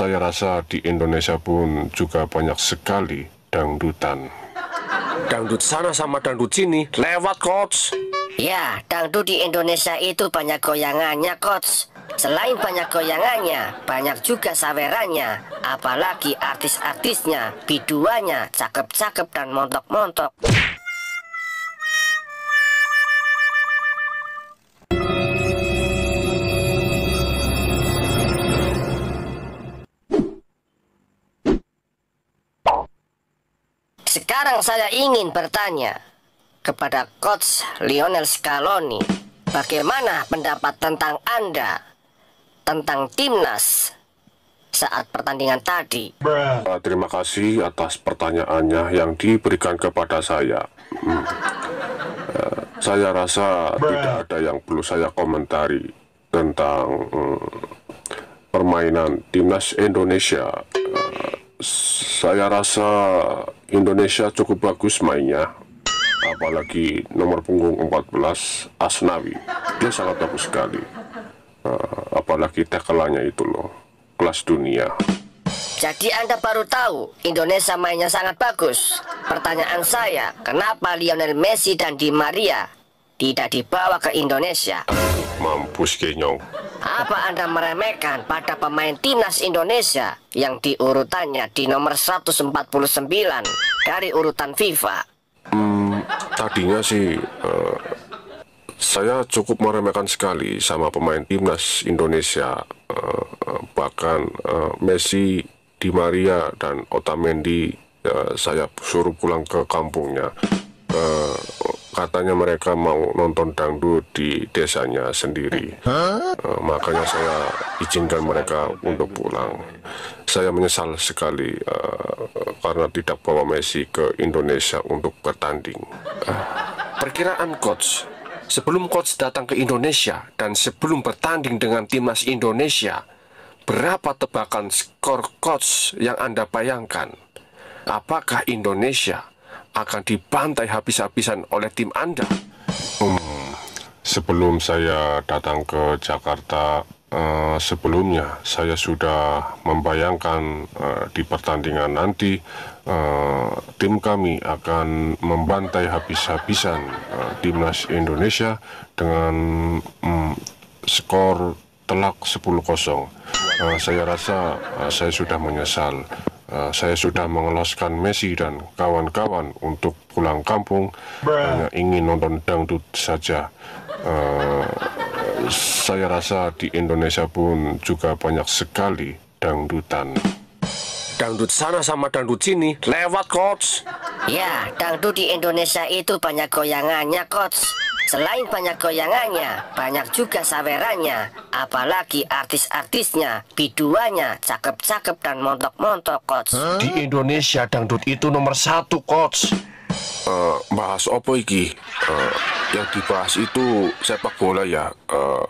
saya rasa di Indonesia pun juga banyak sekali dangdutan. Dangdut sana sama dangdut sini, lewat coach. Ya, dangdut di Indonesia itu banyak goyangannya coach. Selain banyak goyangannya, banyak juga sawerannya. Apalagi artis-artisnya, biduannya, cakep-cakep dan montok-montok. Sekarang saya ingin bertanya kepada Coach Lionel Scaloni, bagaimana pendapat tentang Anda tentang timnas saat pertandingan tadi? Uh, terima kasih atas pertanyaannya yang diberikan kepada saya. Hmm. Uh, saya rasa Bruh. tidak ada yang perlu saya komentari tentang hmm, permainan timnas Indonesia uh, saya rasa Indonesia cukup bagus mainnya apalagi nomor punggung 14 Asnawi dia sangat bagus sekali uh, apalagi tekelannya itu loh kelas dunia jadi Anda baru tahu Indonesia mainnya sangat bagus pertanyaan saya kenapa Lionel Messi dan Di Maria tidak dibawa ke Indonesia mampus kenyong apa Anda meremehkan pada pemain timnas Indonesia yang diurutannya di nomor 149 dari urutan FIFA? Hmm, tadinya sih uh, saya cukup meremehkan sekali sama pemain timnas Indonesia uh, bahkan uh, Messi, Di Maria dan Otamendi uh, saya suruh pulang ke kampungnya. Uh, katanya mereka mau nonton dangdut di desanya sendiri. Huh? Uh, eh, makanya saya izinkan mereka untuk pulang. Saya menyesal sekali uh, karena tidak bawa Messi ke Indonesia untuk bertanding. Uh. Perkiraan coach, sebelum coach datang ke Indonesia dan sebelum bertanding dengan timnas Indonesia, berapa tebakan skor coach yang Anda bayangkan? Apakah Indonesia akan dibantai habis-habisan oleh tim Anda. Hmm, sebelum saya datang ke Jakarta, uh, sebelumnya saya sudah membayangkan uh, di pertandingan nanti uh, tim kami akan membantai habis-habisan uh, timnas Indonesia dengan um, skor telak 10-0. Uh, saya rasa uh, saya sudah menyesal. Eh, saya sudah mengeloskan Messi dan kawan-kawan untuk pulang kampung Bruh. hanya ingin nonton dangdut saja. Uh, saya rasa di Indonesia pun juga banyak sekali dangdutan. Dangdut sana sama dangdut sini lewat coach. Ya, dangdut di Indonesia itu banyak goyangannya coach. Selain banyak goyangannya, banyak juga sawerannya, apalagi artis-artisnya, biduanya, cakep-cakep dan montok-montok, Coach. Di Indonesia dangdut itu nomor satu, Coach. Uh, bahas apa iki? Uh, yang dibahas itu sepak bola ya, uh,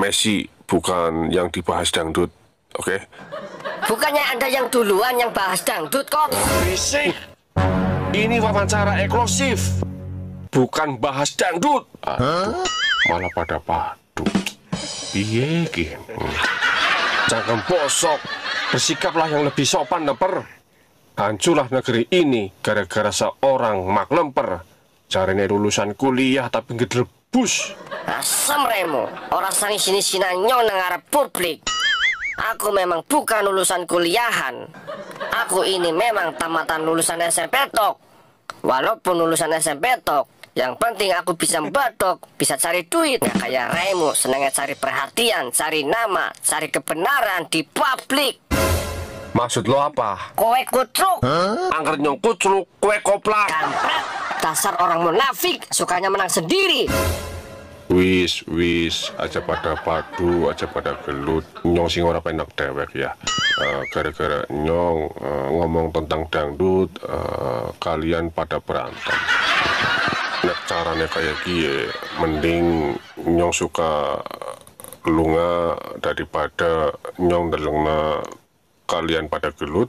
Messi, bukan yang dibahas dangdut, oke? Okay? Bukannya Anda yang duluan yang bahas dangdut, Coach. Ini wawancara eksklusif bukan bahas dangdut. Aduh, malah pada padu. Iya Jangan bosok. Bersikaplah yang lebih sopan, leper. Hancurlah negeri ini gara-gara seorang mak lemper. Caranya lulusan kuliah tapi ngedrebus. Asam Remo, orang sang sini nyong nengar publik. Aku memang bukan lulusan kuliahan. Aku ini memang tamatan lulusan SMP tok. Walaupun lulusan SMP tok, yang penting aku bisa batok, bisa cari duit ya, kayak Raimu, senangnya cari perhatian, cari nama, cari kebenaran di publik Maksud lo apa? Kue kutruk huh? Angker nyong kutruk, kue koplak dasar orang munafik, sukanya menang sendiri Wis, wis, aja pada padu, aja pada gelut. Nyong sing ora penak dewek ya. Eh, gara-gara uh, nyong uh, ngomong tentang dangdut, uh, kalian pada berantem jelek caranya kayak gie mending nyong suka lunga daripada nyong delengna kalian pada gelut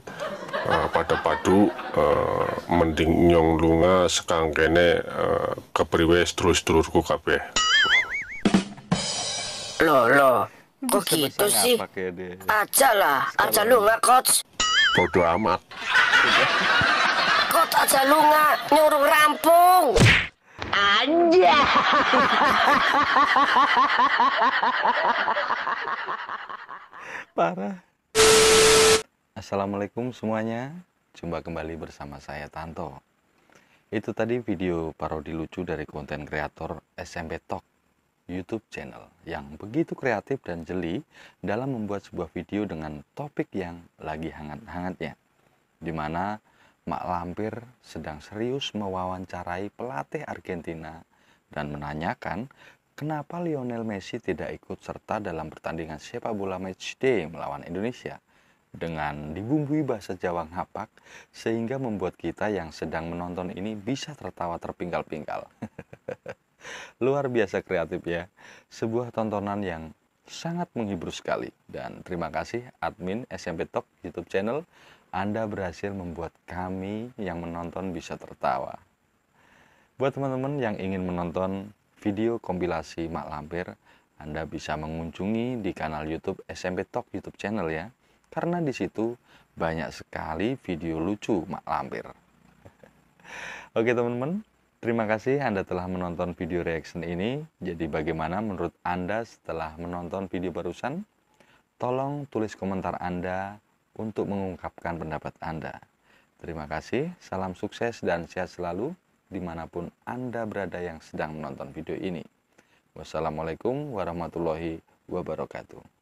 uh, pada padu uh, mending nyong lunga sekang kene uh, kepriwe terus sedulurku kape. lo lo kok gitu sih aja lah aja lunga coach bodoh amat coach aja lunga nyuruh rampok. Anja. Parah. Assalamualaikum semuanya. Jumpa kembali bersama saya Tanto. Itu tadi video parodi lucu dari konten kreator SMP Talk YouTube channel yang begitu kreatif dan jeli dalam membuat sebuah video dengan topik yang lagi hangat-hangatnya. Dimana mana Mak Lampir sedang serius mewawancarai pelatih Argentina dan menanyakan kenapa Lionel Messi tidak ikut serta dalam pertandingan sepak bola matchday melawan Indonesia dengan dibumbui bahasa Jawa ngapak sehingga membuat kita yang sedang menonton ini bisa tertawa terpinggal-pinggal. Luar biasa kreatif ya. Sebuah tontonan yang sangat menghibur sekali. Dan terima kasih admin SMP Talk YouTube channel anda berhasil membuat kami yang menonton bisa tertawa. Buat teman-teman yang ingin menonton video kompilasi Mak Lampir, Anda bisa mengunjungi di kanal YouTube SMP Talk YouTube channel ya. Karena di situ banyak sekali video lucu Mak Lampir. Oke teman-teman, terima kasih Anda telah menonton video reaction ini. Jadi bagaimana menurut Anda setelah menonton video barusan? Tolong tulis komentar Anda untuk mengungkapkan pendapat Anda. Terima kasih, salam sukses dan sehat selalu dimanapun Anda berada yang sedang menonton video ini. Wassalamualaikum warahmatullahi wabarakatuh.